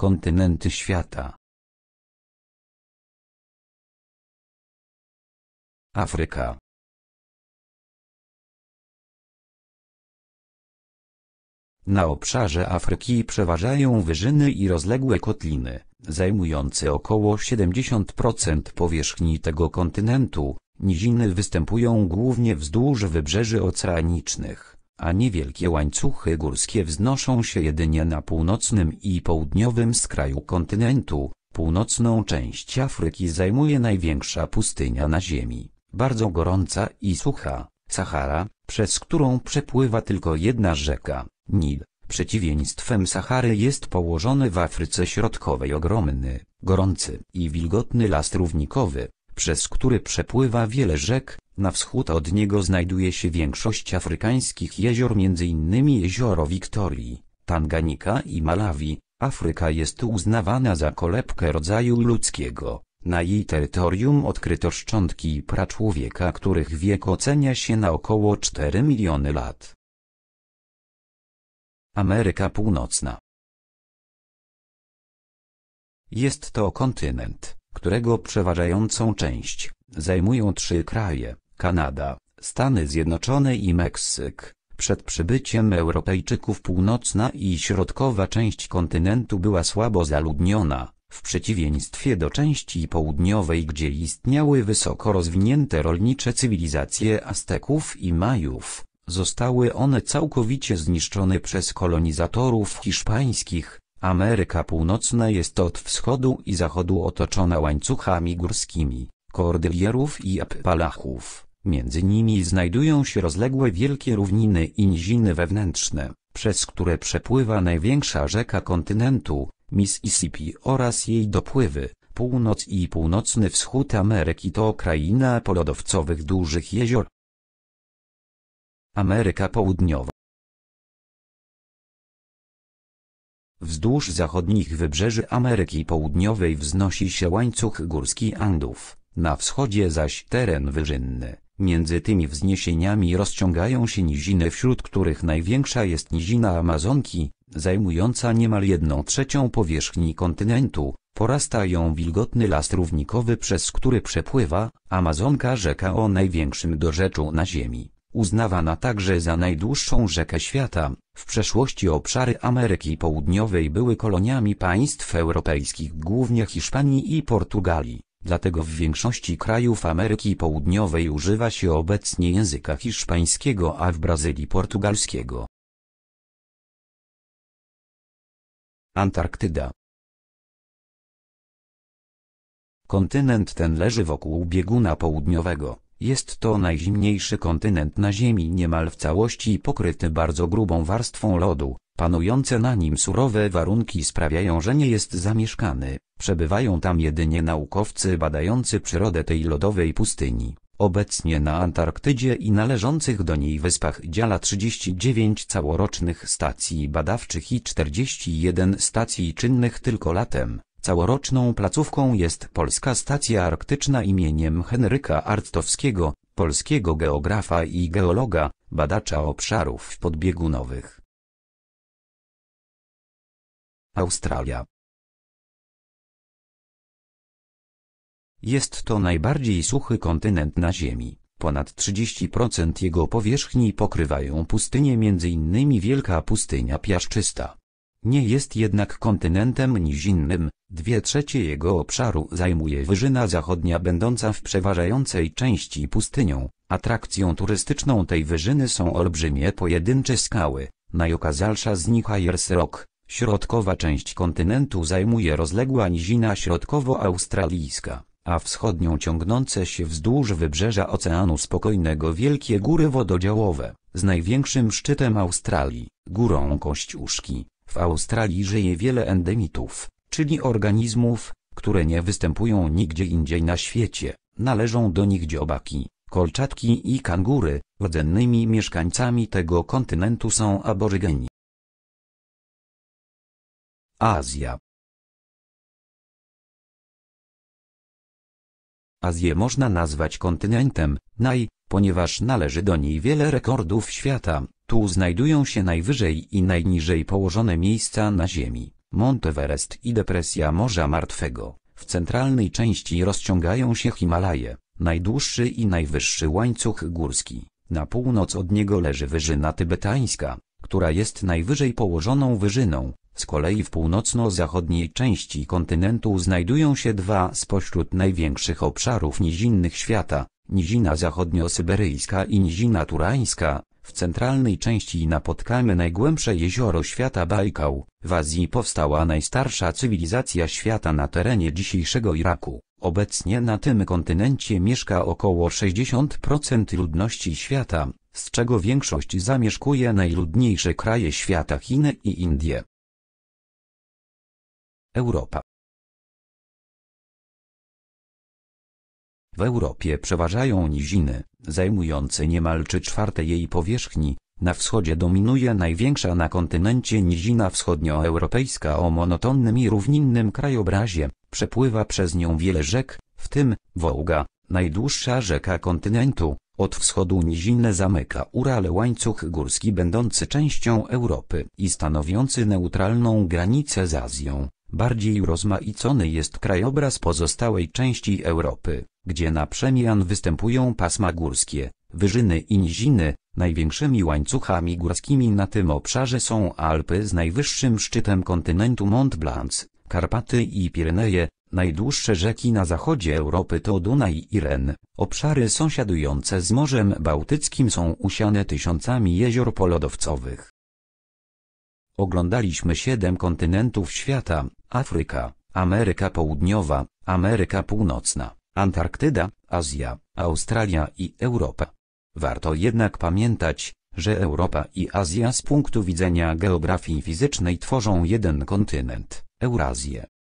Kontynenty świata. Afryka. Na obszarze Afryki przeważają wyżyny i rozległe kotliny, zajmujące około 70% powierzchni tego kontynentu. Niziny występują głównie wzdłuż wybrzeży oceanicznych a niewielkie łańcuchy górskie wznoszą się jedynie na północnym i południowym skraju kontynentu. Północną część Afryki zajmuje największa pustynia na Ziemi, bardzo gorąca i sucha, Sahara, przez którą przepływa tylko jedna rzeka, Nil. Przeciwieństwem Sahary jest położony w Afryce Środkowej ogromny, gorący i wilgotny las równikowy, przez który przepływa wiele rzek, na wschód od niego znajduje się większość afrykańskich jezior m.in. jezioro Wiktorii, Tanganika i Malawi. Afryka jest uznawana za kolebkę rodzaju ludzkiego. Na jej terytorium odkryto szczątki praczłowieka, których wiek ocenia się na około 4 miliony lat. Ameryka Północna Jest to kontynent, którego przeważającą część zajmują trzy kraje Kanada, Stany Zjednoczone i Meksyk. Przed przybyciem Europejczyków północna i środkowa część kontynentu była słabo zaludniona, w przeciwieństwie do części południowej gdzie istniały wysoko rozwinięte rolnicze cywilizacje Azteków i Majów, zostały one całkowicie zniszczone przez kolonizatorów hiszpańskich, Ameryka Północna jest od wschodu i zachodu otoczona łańcuchami górskimi, kordylierów i Apalachów. Między nimi znajdują się rozległe wielkie równiny i niziny wewnętrzne, przez które przepływa największa rzeka kontynentu, Mississippi oraz jej dopływy, północ i północny wschód Ameryki to kraina polodowcowych dużych jezior. Ameryka Południowa Wzdłuż zachodnich wybrzeży Ameryki Południowej wznosi się łańcuch górski Andów, na wschodzie zaś teren wyżynny Między tymi wzniesieniami rozciągają się niziny wśród których największa jest nizina Amazonki, zajmująca niemal jedną trzecią powierzchni kontynentu, porasta ją wilgotny las równikowy przez który przepływa, Amazonka rzeka o największym dorzeczu na Ziemi, uznawana także za najdłuższą rzekę świata. W przeszłości obszary Ameryki Południowej były koloniami państw europejskich głównie Hiszpanii i Portugalii. Dlatego w większości krajów Ameryki Południowej używa się obecnie języka hiszpańskiego, a w Brazylii portugalskiego. Antarktyda Kontynent ten leży wokół bieguna południowego. Jest to najzimniejszy kontynent na Ziemi niemal w całości pokryty bardzo grubą warstwą lodu, Panujące na nim surowe warunki sprawiają, że nie jest zamieszkany, przebywają tam jedynie naukowcy badający przyrodę tej lodowej pustyni. Obecnie na Antarktydzie i należących do niej wyspach działa 39 całorocznych stacji badawczych i 41 stacji czynnych tylko latem. Całoroczną placówką jest Polska Stacja Arktyczna imieniem Henryka Artowskiego, polskiego geografa i geologa, badacza obszarów podbiegunowych. Australia. Jest to najbardziej suchy kontynent na Ziemi. Ponad 30% jego powierzchni pokrywają pustynie m.in. Wielka Pustynia Piaszczysta. Nie jest jednak kontynentem nizinnym, dwie trzecie jego obszaru zajmuje Wyżyna Zachodnia będąca w przeważającej części pustynią. Atrakcją turystyczną tej wyżyny są olbrzymie pojedyncze skały, najokazalsza z nich Ayers Rock, Środkowa część kontynentu zajmuje rozległa nizina środkowo-australijska, a wschodnią ciągnące się wzdłuż wybrzeża Oceanu Spokojnego wielkie góry wododziałowe, z największym szczytem Australii, górą Kościuszki. W Australii żyje wiele endemitów, czyli organizmów, które nie występują nigdzie indziej na świecie. Należą do nich dziobaki, kolczatki i kangury, rdzennymi mieszkańcami tego kontynentu są aborygeni. Azja. Azję można nazwać kontynentem, naj, ponieważ należy do niej wiele rekordów świata. Tu znajdują się najwyżej i najniżej położone miejsca na Ziemi, Monteverest i depresja Morza Martwego. W centralnej części rozciągają się Himalaje, najdłuższy i najwyższy łańcuch górski. Na północ od niego leży Wyżyna Tybetańska, która jest najwyżej położoną wyżyną, z kolei w północno-zachodniej części kontynentu znajdują się dwa spośród największych obszarów nizinnych świata, nizina zachodnio-syberyjska i nizina turańska, w centralnej części napotkamy najgłębsze jezioro świata Bajkał. W Azji powstała najstarsza cywilizacja świata na terenie dzisiejszego Iraku. Obecnie na tym kontynencie mieszka około 60% ludności świata, z czego większość zamieszkuje najludniejsze kraje świata Chiny i Indie. Europa. W Europie przeważają niziny, zajmujące niemal 3 czwarte jej powierzchni, na wschodzie dominuje największa na kontynencie nizina wschodnioeuropejska o monotonnym i równinnym krajobrazie, przepływa przez nią wiele rzek, w tym Wołga, najdłuższa rzeka kontynentu, od wschodu nizinę zamyka Ural łańcuch górski będący częścią Europy i stanowiący neutralną granicę z Azją. Bardziej rozmaicony jest krajobraz pozostałej części Europy, gdzie na przemian występują pasma górskie, wyżyny i niziny, największymi łańcuchami górskimi na tym obszarze są Alpy z najwyższym szczytem kontynentu Mont Blanc, Karpaty i Pireneje, najdłuższe rzeki na zachodzie Europy to Dunaj i Ren. Obszary sąsiadujące z Morzem Bałtyckim są usiane tysiącami jezior polodowcowych. Oglądaliśmy siedem kontynentów świata, Afryka, Ameryka Południowa, Ameryka Północna, Antarktyda, Azja, Australia i Europa. Warto jednak pamiętać, że Europa i Azja z punktu widzenia geografii fizycznej tworzą jeden kontynent, Eurazję.